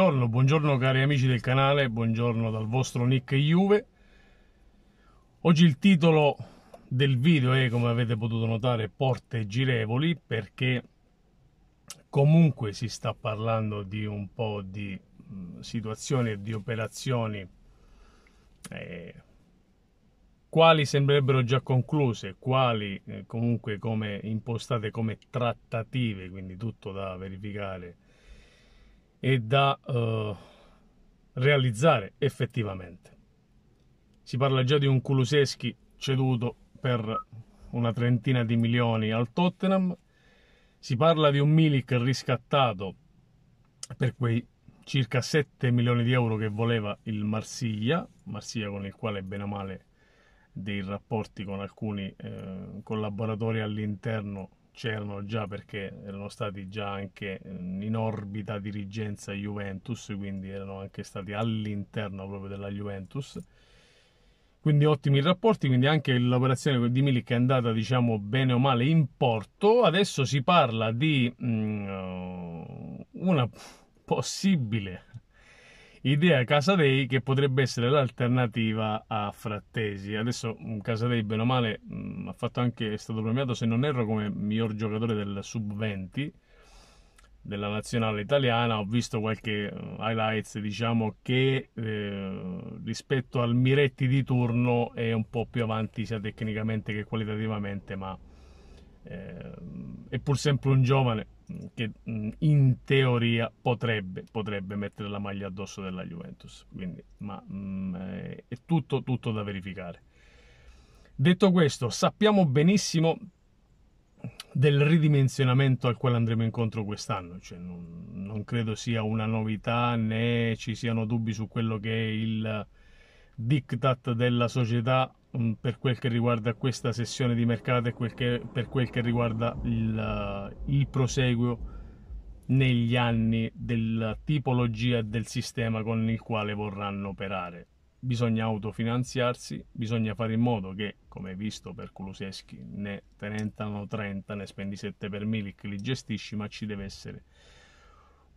Buongiorno, buongiorno cari amici del canale, buongiorno dal vostro Nick Juve. Oggi il titolo del video è, come avete potuto notare, porte girevoli perché comunque si sta parlando di un po' di mm, situazioni e di operazioni eh, quali sembrerebbero già concluse, quali eh, comunque come impostate come trattative, quindi tutto da verificare e da uh, realizzare effettivamente. Si parla già di un Kuluseschi ceduto per una trentina di milioni al Tottenham, si parla di un Milik riscattato per quei circa 7 milioni di euro che voleva il Marsiglia, Marsiglia con il quale bene o male dei rapporti con alcuni eh, collaboratori all'interno c'erano già perché erano stati già anche ehm, in orbita dirigenza Juventus, quindi erano anche stati all'interno proprio della Juventus. Quindi ottimi rapporti, quindi anche l'operazione di Milik è andata diciamo bene o male in porto. Adesso si parla di um, una possibile idea Casadei che potrebbe essere l'alternativa a Frattesi. Adesso mm, Casadei, bene o male, mh, mm, ha fatto anche, è stato premiato, se non erro, come miglior giocatore del sub-20 della nazionale italiana. Ho visto qualche mm, highlights, diciamo che eh, rispetto al Miretti di turno è un po' più avanti sia tecnicamente che qualitativamente, ma eh, è pur sempre un giovane che mm, in teoria potrebbe, potrebbe, mettere la maglia addosso della Juventus. Quindi, ma mh, mm, è tutto, tutto da verificare. Detto questo, sappiamo benissimo del ridimensionamento al quale andremo incontro quest'anno, cioè, non, non, credo sia una novità né ci siano dubbi su quello che è il diktat della società per quel che riguarda questa sessione di mercato e quel che, per quel che riguarda il, eh, il proseguo negli anni della tipologia del sistema con il quale vorranno operare. Bisogna autofinanziarsi, bisogna fare in modo che, come visto per Kuluseschi, ne 30 30, ne spendi 7 per mille Milik li gestisci, ma ci deve essere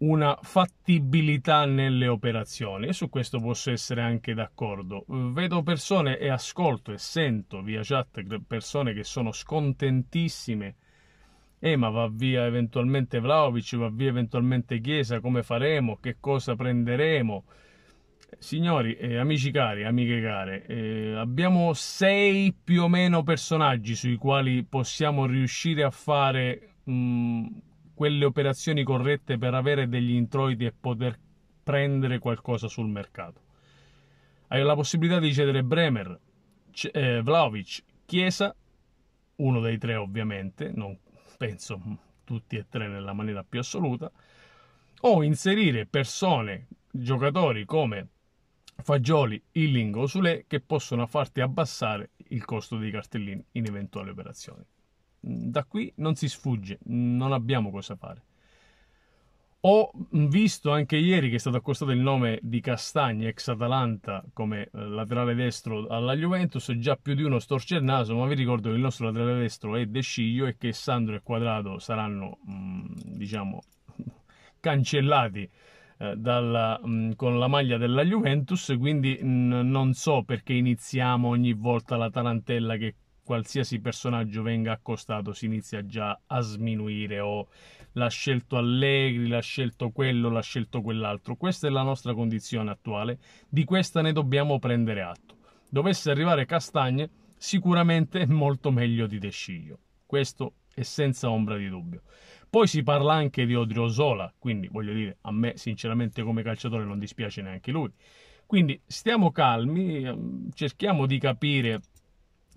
una fattibilità nelle operazioni e su questo posso essere anche d'accordo. Vedo persone e ascolto e sento via chat persone che sono scontentissime. Eh, ma va via eventualmente Vlaovic, va via eventualmente Chiesa, come faremo, che cosa prenderemo? Signori, eh, amici cari, amiche care, eh, abbiamo sei più o meno personaggi sui quali possiamo riuscire a fare mh, mm, quelle operazioni corrette per avere degli introiti e poter prendere qualcosa sul mercato. Hai la possibilità di cedere Bremer, eh, Vlaovic, Chiesa, uno dei tre ovviamente, non penso tutti e tre nella maniera più assoluta, o inserire persone, giocatori come Fagioli, Illing o Sule che possono farti abbassare il costo dei cartellini in eventuali operazioni da qui non si sfugge, non abbiamo cosa fare. Ho visto anche ieri che è stato accostato il nome di Castagna, ex Atalanta, come eh, laterale destro alla Juventus, già più di uno storce il naso, ma vi ricordo che il nostro laterale destro è De Sciglio e che Sandro e Quadrado saranno, mm, diciamo, cancellati eh, dalla, mm, con la maglia della Juventus, quindi mm, non so perché iniziamo ogni volta la tarantella che qualsiasi personaggio venga accostato si inizia già a sminuire o l'ha scelto Allegri, l'ha scelto quello, l'ha scelto quell'altro. Questa è la nostra condizione attuale, di questa ne dobbiamo prendere atto. Dovesse arrivare Castagne, sicuramente è molto meglio di Desciglio. Questo è senza ombra di dubbio. Poi si parla anche di Zola, quindi voglio dire, a me sinceramente come calciatore non dispiace neanche lui. Quindi stiamo calmi, ehm, cerchiamo di capire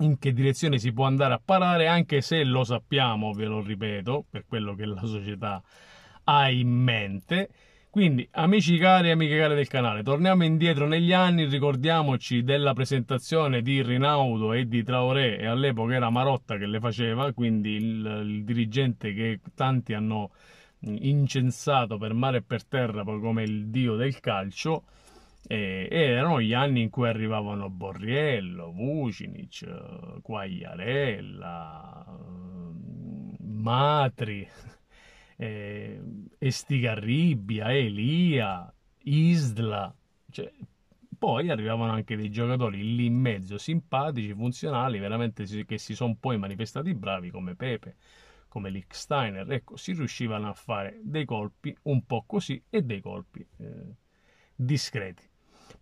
in che direzione si può andare a parare, anche se lo sappiamo, ve lo ripeto, per quello che la società ha in mente. Quindi, amici cari e amiche care del canale, torniamo indietro negli anni, ricordiamoci della presentazione di Rinaudo e di Traoré, e all'epoca era Marotta che le faceva, quindi il, il dirigente che tanti hanno incensato per mare e per terra, come il dio del calcio. E, e erano gli anni in cui arrivavano Borriello, Vucinic, Quagliarella, mm, Matri, eh, Estigarribia, Elia, Isla. Cioè, poi arrivavano anche dei giocatori lì in mezzo, simpatici, funzionali, veramente si, che si sono poi manifestati bravi come Pepe, come Licksteiner. Ecco, si riuscivano a fare dei colpi un po' così e dei colpi eh, discreti.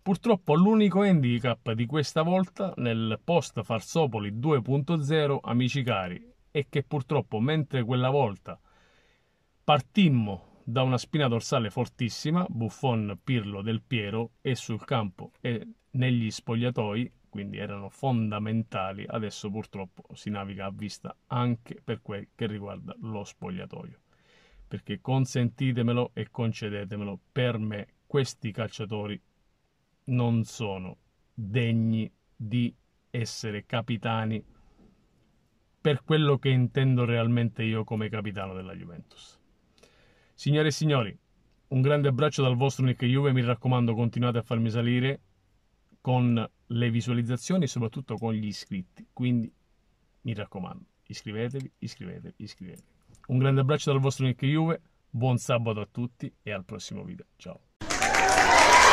Purtroppo l'unico handicap di questa volta nel post Farsopoli 2.0, amici cari, è che purtroppo mentre quella volta partimmo da una spina dorsale fortissima, Buffon, Pirlo, Del Piero, e sul campo e negli spogliatoi, quindi erano fondamentali, adesso purtroppo si naviga a vista anche per quel che riguarda lo spogliatoio. Perché consentitemelo e concedetemelo, per me questi calciatori non sono degni di essere capitani per quello che intendo realmente io come capitano della Juventus. Signore e signori, un grande abbraccio dal vostro Nick Juve, mi raccomando continuate a farmi salire con le visualizzazioni e soprattutto con gli iscritti, quindi mi raccomando, iscrivetevi, iscrivetevi, iscrivetevi. Un grande abbraccio dal vostro Nick Juve, buon sabato a tutti e al prossimo video. Ciao.